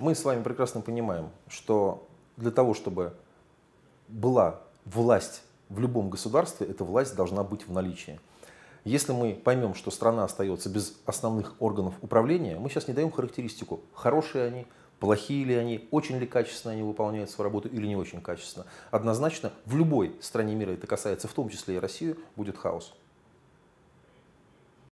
мы с вами прекрасно понимаем, что для того, чтобы была власть в любом государстве, эта власть должна быть в наличии. Если мы поймем, что страна остается без основных органов управления, мы сейчас не даем характеристику, хорошие они, плохие ли они, очень ли качественно они выполняют свою работу или не очень качественно. Однозначно в любой стране мира, это касается в том числе и России, будет хаос.